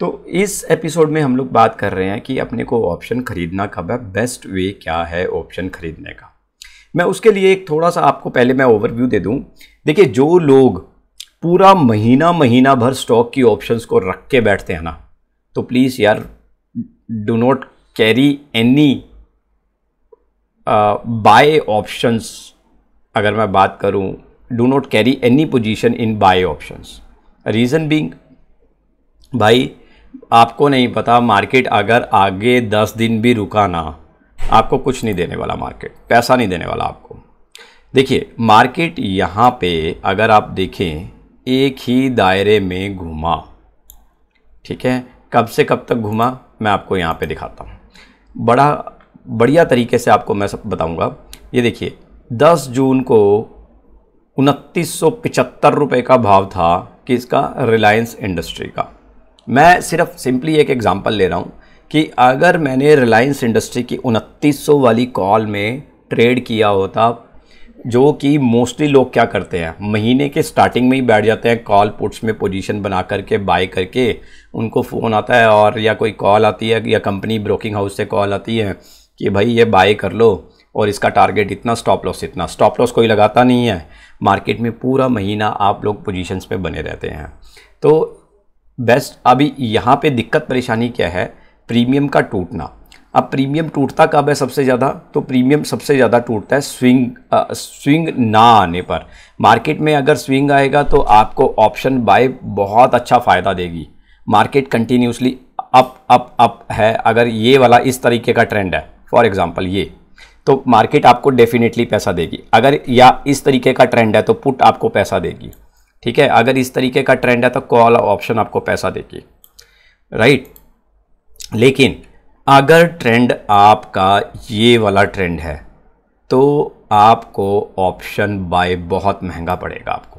तो इस एपिसोड में हम लोग बात कर रहे हैं कि अपने को ऑप्शन ख़रीदना कब है बेस्ट वे क्या है ऑप्शन ख़रीदने का मैं उसके लिए एक थोड़ा सा आपको पहले मैं ओवरव्यू दे दूं देखिए जो लोग पूरा महीना महीना भर स्टॉक की ऑप्शंस को रख के बैठते हैं ना तो प्लीज़ यार do not carry any buy options अगर मैं बात करूं do not carry any position in buy options reason being भाई आपको नहीं पता मार्केट अगर आगे दस दिन भी रुका ना आपको कुछ नहीं देने वाला मार्केट पैसा नहीं देने वाला आपको देखिए मार्केट यहाँ पे अगर आप देखें एक ही दायरे में घुमा ठीक है कब से कब तक घुमा मैं आपको यहाँ पे दिखाता हूँ बड़ा बढ़िया तरीके से आपको मैं सब बताऊँगा ये देखिए 10 जून को उनतीस सौ का भाव था किसका रिलायंस इंडस्ट्री का मैं सिर्फ सिंपली एक एग्ज़ाम्पल ले रहा हूँ कि अगर मैंने रिलायंस इंडस्ट्री की उनतीस वाली कॉल में ट्रेड किया होता जो कि मोस्टली लोग क्या करते हैं महीने के स्टार्टिंग में ही बैठ जाते हैं कॉल पुट्स में पोजीशन बना करके बाय करके उनको फ़ोन आता है और या कोई कॉल आती है या कंपनी ब्रोकिंग हाउस से कॉल आती है कि भाई ये बाय कर लो और इसका टारगेट इतना स्टॉप लॉस इतना स्टॉप लॉस कोई लगाता नहीं है मार्केट में पूरा महीना आप लोग पोजीशंस पे बने रहते हैं तो बेस्ट अभी यहाँ पे दिक्कत परेशानी क्या है प्रीमियम का टूटना अब प्रीमियम टूटता कब है सबसे ज़्यादा तो प्रीमियम सबसे ज़्यादा टूटता है स्विंग आ, स्विंग ना आने पर मार्केट में अगर स्विंग आएगा तो आपको ऑप्शन बाय बहुत अच्छा फ़ायदा देगी market continuously up up up है अगर ये वाला इस तरीके का ट्रेंड है फॉर एग्ज़ाम्पल ये तो मार्केट आपको डेफिनेटली पैसा देगी अगर या इस तरीके का ट्रेंड है तो पुट आपको पैसा देगी ठीक है अगर इस तरीके का ट्रेंड है तो कॉल ऑप्शन आपको पैसा देगी राइट लेकिन अगर ट्रेंड आपका ये वाला ट्रेंड है तो आपको ऑप्शन बाय बहुत महंगा पड़ेगा आपको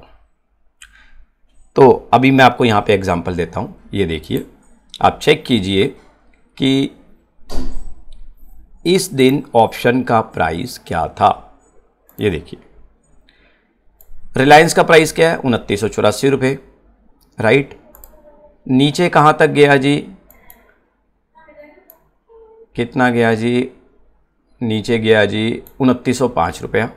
तो अभी मैं आपको यहाँ पे एग्जांपल देता हूँ ये देखिए आप चेक कीजिए कि इस दिन ऑप्शन का प्राइस क्या था ये देखिए रिलायंस का प्राइस क्या है उनतीस सौ चौरासी रुपये राइट नीचे कहाँ तक गया जी कितना गया जी नीचे गया जी उनतीस सौ पाँच रुपया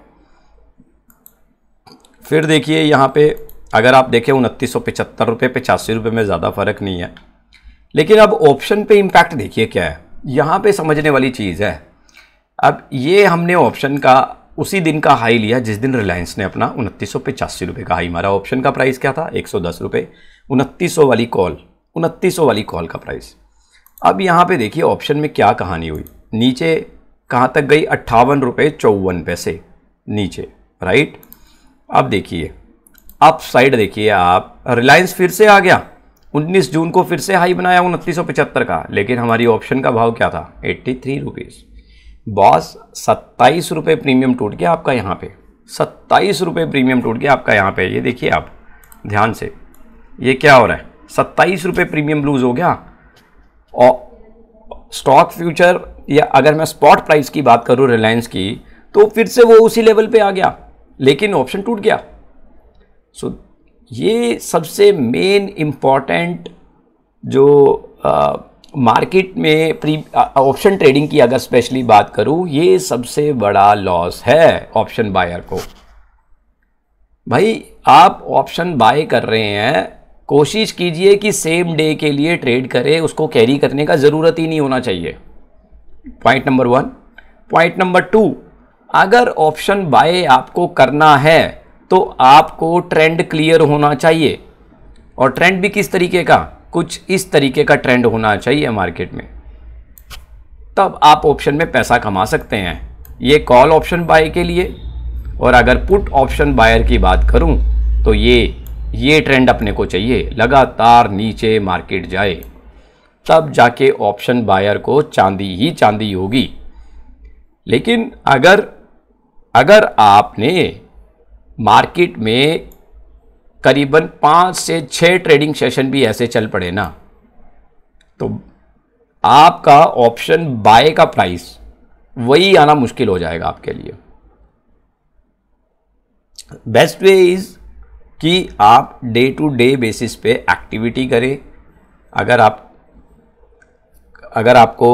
फिर देखिए यहाँ पे अगर आप देखें उनतीस सौ पचहत्तर रुपये पचासी रुपये में ज़्यादा फ़र्क नहीं है लेकिन अब ऑप्शन पे इम्पैक्ट देखिए क्या है यहाँ पे समझने वाली चीज़ है अब ये हमने ऑप्शन का उसी दिन का हाई लिया जिस दिन रिलायंस ने अपना उनतीस सौ रुपये का हाई मारा ऑप्शन का प्राइस क्या था एक सौ दस रुपये उनतीस सौ वाली कॉल उनतीस सौ वाली कॉल का प्राइस अब यहाँ पे देखिए ऑप्शन में क्या कहानी हुई नीचे कहाँ तक गई अट्ठावन रुपये चौवन पैसे नीचे राइट अब देखिए अप साइड देखिए आप रिलायंस फिर से आ गया 19 जून को फिर से हाई बनाया उनतीस का लेकिन हमारी ऑप्शन का भाव क्या था एट्टी थ्री रुपीज़ बॉस सत्ताईस रुपये प्रीमियम टूट गया आपका यहाँ पे सत्ताईस रुपये प्रीमियम टूट गया आपका यहाँ पे ये देखिए आप ध्यान से ये क्या हो रहा है सत्ताईस रुपये प्रीमियम लूज़ हो गया और स्टॉक फ्यूचर या अगर मैं स्पॉट प्राइस की बात करूँ रिलायंस की तो फिर से वो उसी लेवल पे आ गया लेकिन ऑप्शन टूट गया सो so, ये सबसे मेन इम्पॉर्टेंट जो आ, मार्केट में प्री ऑप्शन ट्रेडिंग की अगर स्पेशली बात करूं ये सबसे बड़ा लॉस है ऑप्शन बायर को भाई आप ऑप्शन बाय कर रहे हैं कोशिश कीजिए कि सेम डे के लिए ट्रेड करें उसको कैरी करने का ज़रूरत ही नहीं होना चाहिए point number one point number two अगर ऑप्शन बाय आपको करना है तो आपको ट्रेंड क्लियर होना चाहिए और ट्रेंड भी किस तरीके का कुछ इस तरीके का ट्रेंड होना चाहिए मार्केट में तब आप ऑप्शन में पैसा कमा सकते हैं ये कॉल ऑप्शन बाय के लिए और अगर पुट ऑप्शन बायर की बात करूं तो ये ये ट्रेंड अपने को चाहिए लगातार नीचे मार्केट जाए तब जाके ऑप्शन बायर को चांदी ही चांदी होगी लेकिन अगर अगर आपने मार्केट में करीबन पाँच से छः ट्रेडिंग सेशन भी ऐसे चल पड़े ना तो आपका ऑप्शन बाय का प्राइस वही आना मुश्किल हो जाएगा आपके लिए बेस्ट वे इज़ कि आप डे टू डे बेसिस पे एक्टिविटी करें अगर आप अगर आपको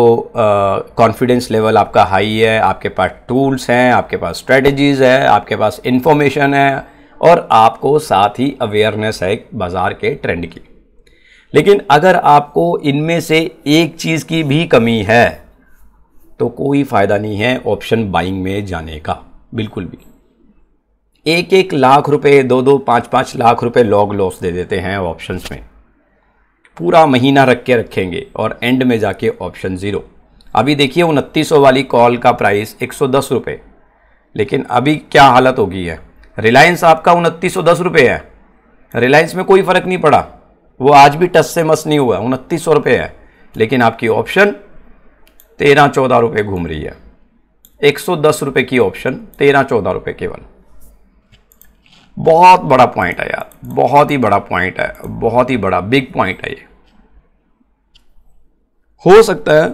कॉन्फिडेंस uh, लेवल आपका हाई है आपके पास टूल्स हैं आपके पास स्ट्रेटजीज़ है आपके पास इंफॉर्मेशन है और आपको साथ ही अवेयरनेस है बाज़ार के ट्रेंड की लेकिन अगर आपको इनमें से एक चीज़ की भी कमी है तो कोई फ़ायदा नहीं है ऑप्शन बाइंग में जाने का बिल्कुल भी एक एक लाख रुपए दो दो पाँच पाँच लाख रुपए लॉग लॉस दे देते हैं ऑप्शंस में पूरा महीना रख के रखेंगे और एंड में जाके ऑप्शन ज़ीरो अभी देखिए उनतीस वाली कॉल का प्राइस एक सौ लेकिन अभी क्या हालत होगी है रिलायंस आपका उनतीस सौ दस रुपये है रिलायंस में कोई फ़र्क नहीं पड़ा वो आज भी टस से मस नहीं हुआ उनतीस सौ रुपये है लेकिन आपकी ऑप्शन तेरह चौदह रुपये घूम रही है एक सौ दस रुपये की ऑप्शन तेरह चौदह रुपये केवल बहुत बड़ा पॉइंट है यार बहुत ही बड़ा पॉइंट है बहुत ही बड़ा बिग पॉइंट है ये हो सकता है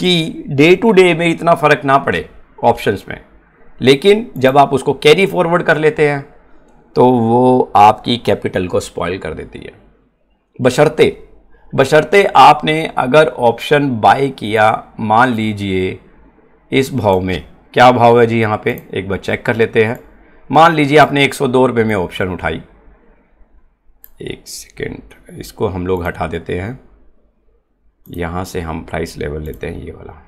कि डे टू डे में इतना फ़र्क ना पड़े ऑप्शंस में लेकिन जब आप उसको कैरी फॉरवर्ड कर लेते हैं तो वो आपकी कैपिटल को स्पॉइल कर देती है बशर्ते बशर्ते आपने अगर ऑप्शन बाय किया मान लीजिए इस भाव में क्या भाव है जी यहाँ पे एक बार चेक कर लेते हैं मान लीजिए आपने एक सौ दो रुपये में ऑप्शन उठाई एक सेकेंड इसको हम लोग हटा देते हैं यहाँ से हम प्राइस लेवल लेते हैं ये वाला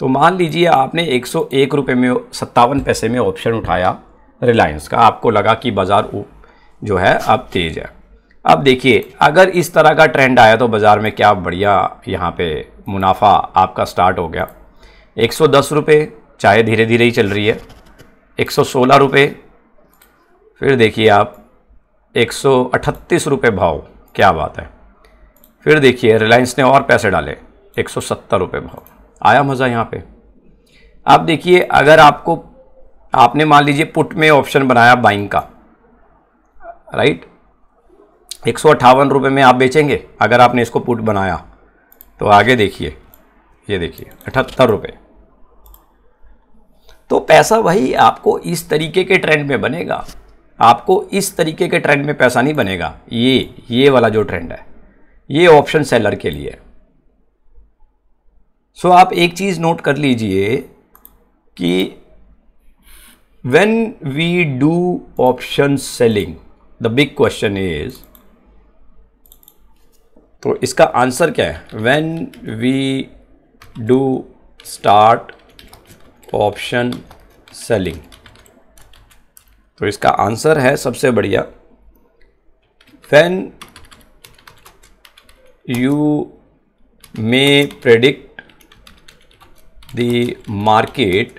तो मान लीजिए आपने एक सौ एक रुपये में सत्तावन पैसे में ऑप्शन उठाया रिलायंस का आपको लगा कि बाज़ार जो है अब तेज़ है अब देखिए अगर इस तरह का ट्रेंड आया तो बाज़ार में क्या बढ़िया यहाँ पे मुनाफा आपका स्टार्ट हो गया एक सौ दस रुपये चाय धीरे धीरे ही चल रही है एक सौ सोलह रुपये फिर देखिए आप एक सौ रुपये भाव क्या बात है फिर देखिए रिलायंस ने और पैसे डाले एक सौ सत्तर रुपये भाव आया मज़ा यहाँ पे आप देखिए अगर आपको आपने मान लीजिए पुट में ऑप्शन बनाया बाइंग का राइट एक सौ अट्ठावन रुपये में आप बेचेंगे अगर आपने इसको पुट बनाया तो आगे देखिए ये देखिए अठहत्तर रुपये तो पैसा भाई आपको इस तरीके के ट्रेंड में बनेगा आपको इस तरीके के ट्रेंड में पैसा नहीं बनेगा ये ये वाला जो ट्रेंड है ये ऑप्शन सेलर के लिए है सो आप एक चीज नोट कर लीजिए कि when we do option selling the big question is तो इसका आंसर क्या है when we do start option selling तो इसका आंसर है सबसे बढ़िया when you may predict the market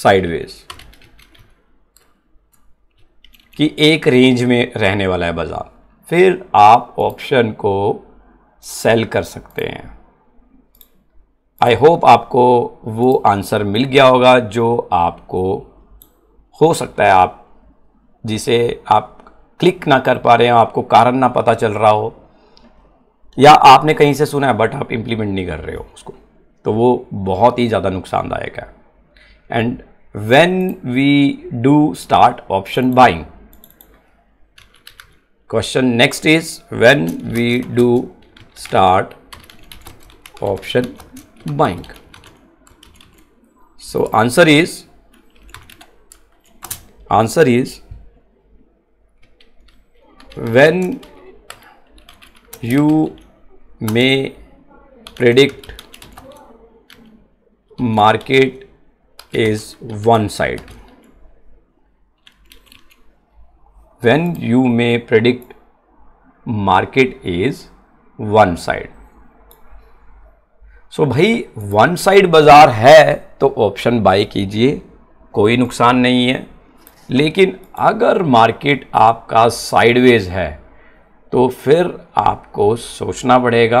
sideways कि एक रेंज में रहने वाला है बाज़ार फिर आप ऑप्शन को सेल कर सकते हैं आई होप आपको वो आंसर मिल गया होगा जो आपको हो सकता है आप जिसे आप क्लिक ना कर पा रहे हो आपको कारण ना पता चल रहा हो या आपने कहीं से सुना है बट आप इंप्लीमेंट नहीं कर रहे हो उसको तो वो बहुत ही ज़्यादा नुकसानदायक है and when we do start option buying question next is when we do start option buying so answer is answer is when you may predict market is one side when you may predict market is one side so so, भाई one side बाज़ार है तो option by कीजिए कोई नुकसान नहीं है लेकिन अगर मार्केट आपका साइडवेज है तो फिर आपको सोचना पड़ेगा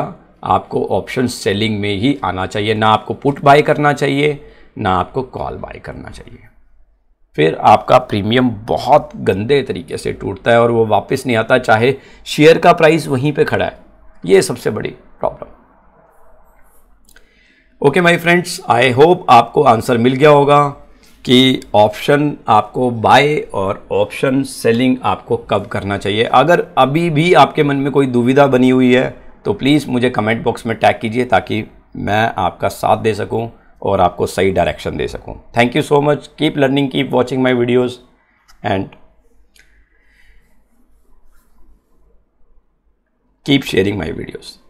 आपको ऑप्शन सेलिंग में ही आना चाहिए ना आपको पुट बाय करना चाहिए ना आपको कॉल बाय करना चाहिए फिर आपका प्रीमियम बहुत गंदे तरीके से टूटता है और वो वापस नहीं आता चाहे शेयर का प्राइस वहीं पे खड़ा है ये सबसे बड़ी problem okay my friends I hope आपको आंसर मिल गया होगा कि ऑप्शन आपको बाय और ऑप्शन सेलिंग आपको कब करना चाहिए अगर अभी भी आपके मन में कोई दुविधा बनी हुई है तो प्लीज़ मुझे कमेंट बॉक्स में टैग कीजिए ताकि मैं आपका साथ दे सकूँ और आपको सही डायरेक्शन दे सकूँ thank you so much keep learning keep watching my videos and keep sharing my videos